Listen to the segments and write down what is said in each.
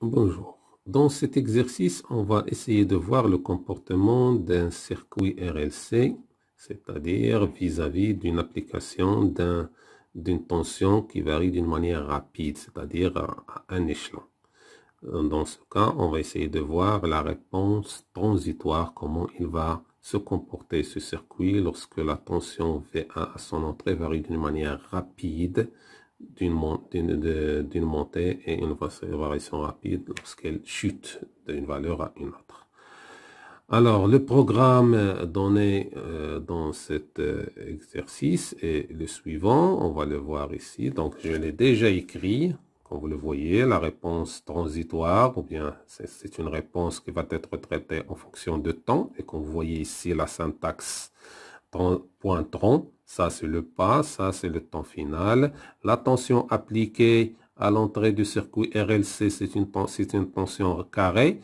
Bonjour. Dans cet exercice, on va essayer de voir le comportement d'un circuit RLC, c'est-à-dire vis-à-vis d'une application d'une tension qui varie d'une manière rapide, c'est-à-dire à, un échelon. Euh, dans ce cas, on va essayer de voir la réponse transitoire, comment il va se comporter ce circuit lorsque la tension VA à son entrée varie d'une manière rapide d'une montée et une variation rapide lorsqu'elle chute d'une valeur à une autre. Alors, le programme euh, donné euh, dans cet euh, exercice est le suivant. On va le voir ici. Donc, je l'ai déjà écrit. Comme vous le voyez, la réponse transitoire, ou bien c'est une réponse qui va être traitée en fonction de temps. Et comme vous voyez ici, la syntaxe Point tronc Ça, c'est le pas. Ça, c'est le temps final. La tension appliquée à l'entrée du circuit RLC, c'est une, tension carrée,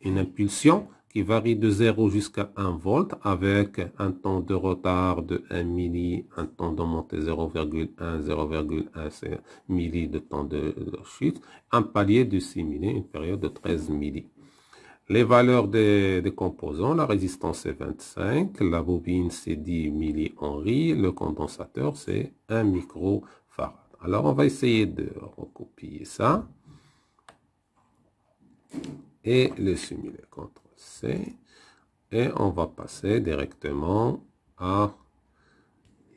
une impulsion qui varie de 0 jusqu'à 1 volt avec un temps de retard de 1 milli, un temps de montée 0,1, 0,1 milli de temps de chute, un palier de 6 milli, une période de 13 milli. Les valeurs des, composants, la résistance c'est 25, la bobine c'est 10 millihenry, le condensateur c'est 1 microfarad. Alors on va essayer de recopier ça. Et le simuler, contre C. Et on va passer directement à,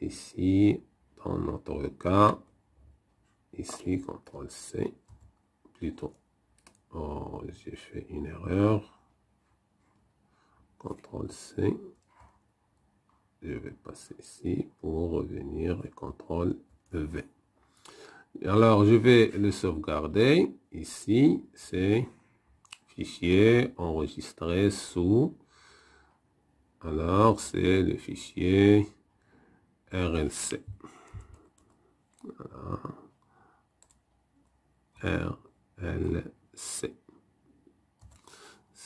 ici, dans notre cas, ici, CTRL C, plutôt Oh, j'ai fait une erreur. CTRL C. Je vais passer ici pour revenir et CTRL V. Alors, je vais le sauvegarder. Ici, c'est fichier enregistré sous. Alors, c'est le fichier RLC. RLC. C'est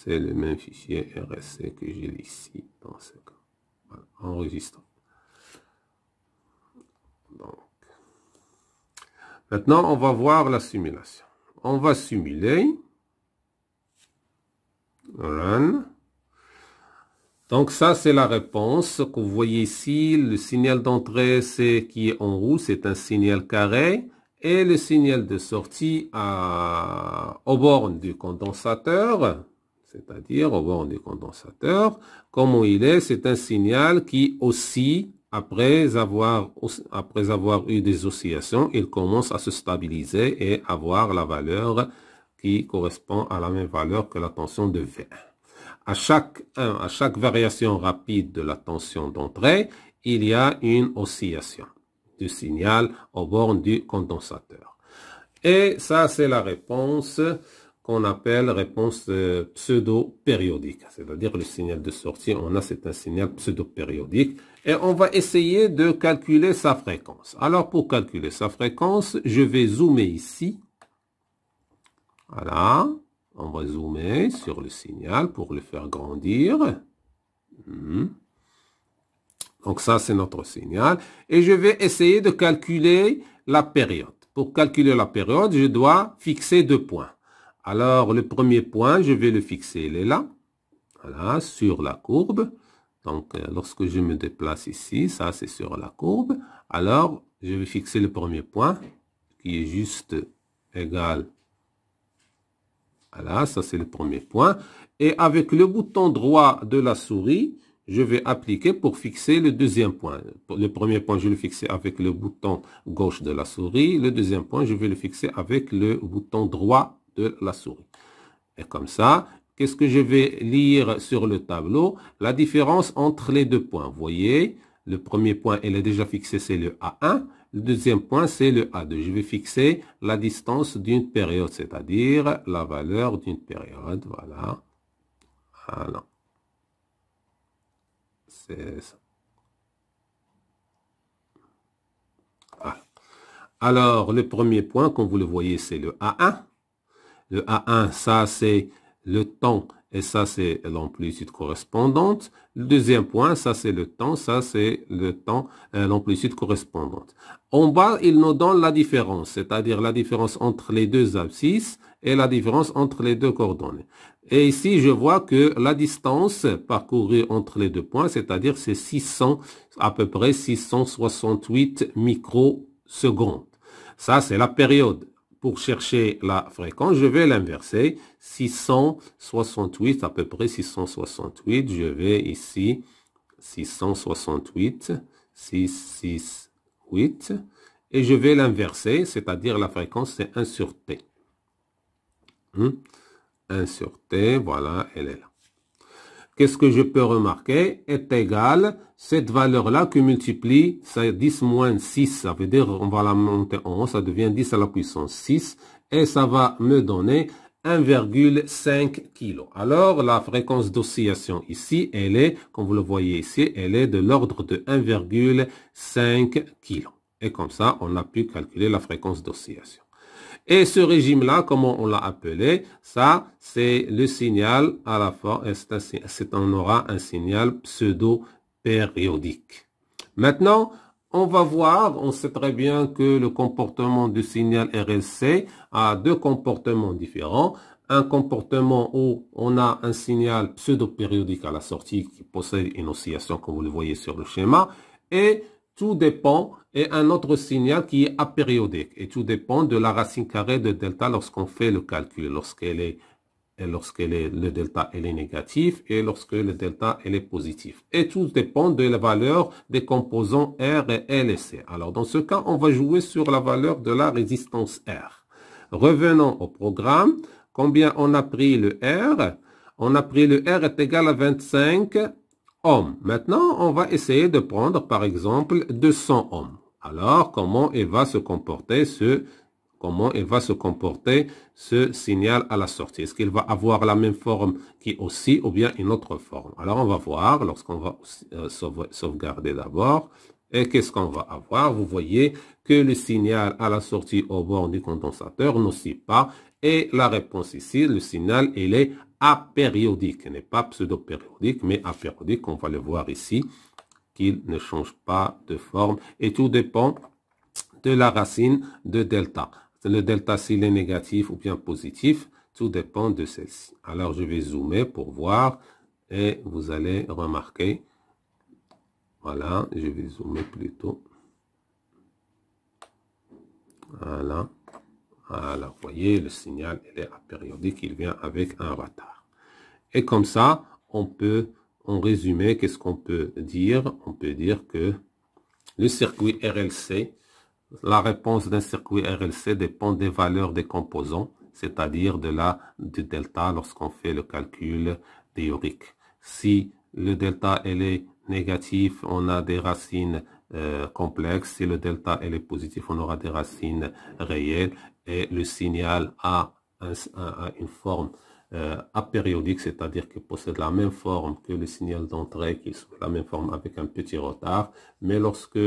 le même fichier RSC que j'ai ici dans ce cas. Donc, maintenant, on va voir la simulation. On va simuler. Run. Donc ça, c'est la réponse que vous voyez ici. Le signal d'entrée, c'est qui est en rouge, c'est un signal carré et le signal de sortie à, aux bornes du condensateur, c'est-à-dire aux bornes du condensateur, comment il est, c'est un signal qui aussi, après avoir, après avoir eu des oscillations, il commence à se stabiliser et avoir la valeur qui correspond à la même valeur que la tension de V. À chaque, à chaque variation rapide de la tension d'entrée, il y a une oscillation du signal au bornes du condensateur. Et ça, c'est la réponse qu'on appelle réponse euh, pseudo-périodique. C'est-à-dire le signal de sortie, on a, c'est un signal pseudo-périodique. Et on va essayer de calculer sa fréquence. Alors, pour calculer sa fréquence, je vais zoomer ici. Voilà. On va zoomer sur le signal pour le faire grandir. Hmm. Donc ça, c'est notre signal. Et je vais essayer de calculer la période. Pour calculer la période, je dois fixer deux points. Alors, le premier point, je vais le fixer, il est là. Voilà, sur la courbe. Donc, euh, lorsque je me déplace ici, ça, c'est sur la courbe. Alors, je vais fixer le premier point, qui est juste égal. Voilà, ça, c'est le premier point. Et avec le bouton droit de la souris, je vais appliquer pour fixer le deuxième point. Le premier point, je vais le fixer avec le bouton gauche de la souris. Le deuxième point, je vais le fixer avec le bouton droit de la souris. Et comme ça, qu'est-ce que je vais lire sur le tableau La différence entre les deux points. Vous voyez, le premier point, il est déjà fixé, c'est le A1. Le deuxième point, c'est le A2. Je vais fixer la distance d'une période, c'est-à-dire la valeur d'une période. Voilà. Alors. Ah. Alors, le premier point, comme vous le voyez, c'est le A1. Le A1, ça, c'est le temps et ça, c'est l'amplitude correspondante. Le deuxième point, ça, c'est le temps. Ça, c'est le temps, euh, l'amplitude correspondante. En bas, il nous donne la différence, c'est-à-dire la différence entre les deux abscisses et la différence entre les deux coordonnées. Et ici, je vois que la distance parcourue entre les deux points, c'est-à-dire c'est 600, à peu près 668 microsecondes. Ça, c'est la période. Pour chercher la fréquence, je vais l'inverser. 668, à peu près 668. Je vais ici, 668, 668. Et je vais l'inverser, c'est-à-dire la fréquence, c'est 1 sur T. 1 hein? sur t, voilà, elle est là. Qu'est-ce que je peux remarquer Est égal cette valeur-là que multiplie, ça 10 moins 6, ça veut dire on va la monter en haut, ça devient 10 à la puissance 6, et ça va me donner 1,5 kg. Alors, la fréquence d'oscillation ici, elle est, comme vous le voyez ici, elle est de l'ordre de 1,5 kg. Et comme ça, on a pu calculer la fréquence d'oscillation. Et ce régime-là, comment on l'a appelé Ça, c'est le signal à la fois, c'est on aura un signal pseudo-périodique. Maintenant, on va voir, on sait très bien que le comportement du signal RSC a deux comportements différents un comportement où on a un signal pseudo-périodique à la sortie qui possède une oscillation, comme vous le voyez sur le schéma, et tout dépend et un autre signal qui est apériodique. Et tout dépend de la racine carrée de delta lorsqu'on fait le calcul, lorsqu'elle est lorsque est, le delta elle est négatif et lorsque le delta elle est positif. Et tout dépend de la valeur des composants R et L et C. Alors dans ce cas, on va jouer sur la valeur de la résistance R. Revenons au programme. Combien on a pris le R On a pris le R est égal à 25 ohms. Maintenant, on va essayer de prendre par exemple 200 ohms. Alors, comment il va se comporter ce comment va se comporter ce signal à la sortie. Est-ce qu'il va avoir la même forme qui aussi ou bien une autre forme Alors on va voir lorsqu'on va euh, sauvegarder d'abord. Et qu'est-ce qu'on va avoir Vous voyez que le signal à la sortie au bord du condensateur n'oscille pas. Et la réponse ici, le signal, il est apériodique. Il n'est pas pseudo-périodique, mais apériodique. On va le voir ici qu'il ne change pas de forme. Et tout dépend de la racine de delta. Le delta s'il est négatif ou bien positif, tout dépend de celle-ci. Alors je vais zoomer pour voir et vous allez remarquer. Voilà, je vais zoomer plutôt. Voilà. Voilà, vous voyez, le signal il est apériodique, il vient avec un retard. Et comme ça, on peut en résumé, qu'est-ce qu'on peut dire On peut dire que le circuit RLC, la réponse d'un circuit RLC dépend des valeurs des composants, c'est-à-dire de du delta lorsqu'on fait le calcul théorique. Si le delta est négatif, on a des racines euh, complexes. Si le delta est positif, on aura des racines réelles. Et le signal a une forme euh, apériodique, c'est-à-dire qu'il possède la même forme que le signal d'entrée, qui est la même forme avec un petit retard, mais lorsque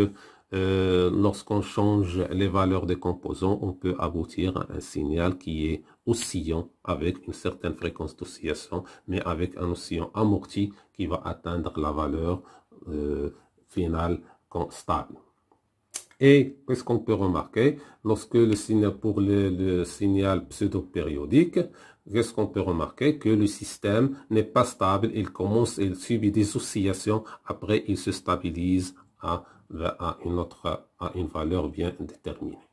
euh, lorsqu'on change les valeurs des composants, on peut aboutir à un signal qui est oscillant avec une certaine fréquence d'oscillation, mais avec un oscillant amorti qui va atteindre la valeur euh, finale constable. Et qu'est-ce qu'on peut remarquer Lorsque le signal, pour le, signal pseudo-périodique, qu'est-ce qu'on peut remarquer Que le système n'est pas stable, il commence, il subit des oscillations, après il se stabilise à, une, autre, à une valeur bien déterminée.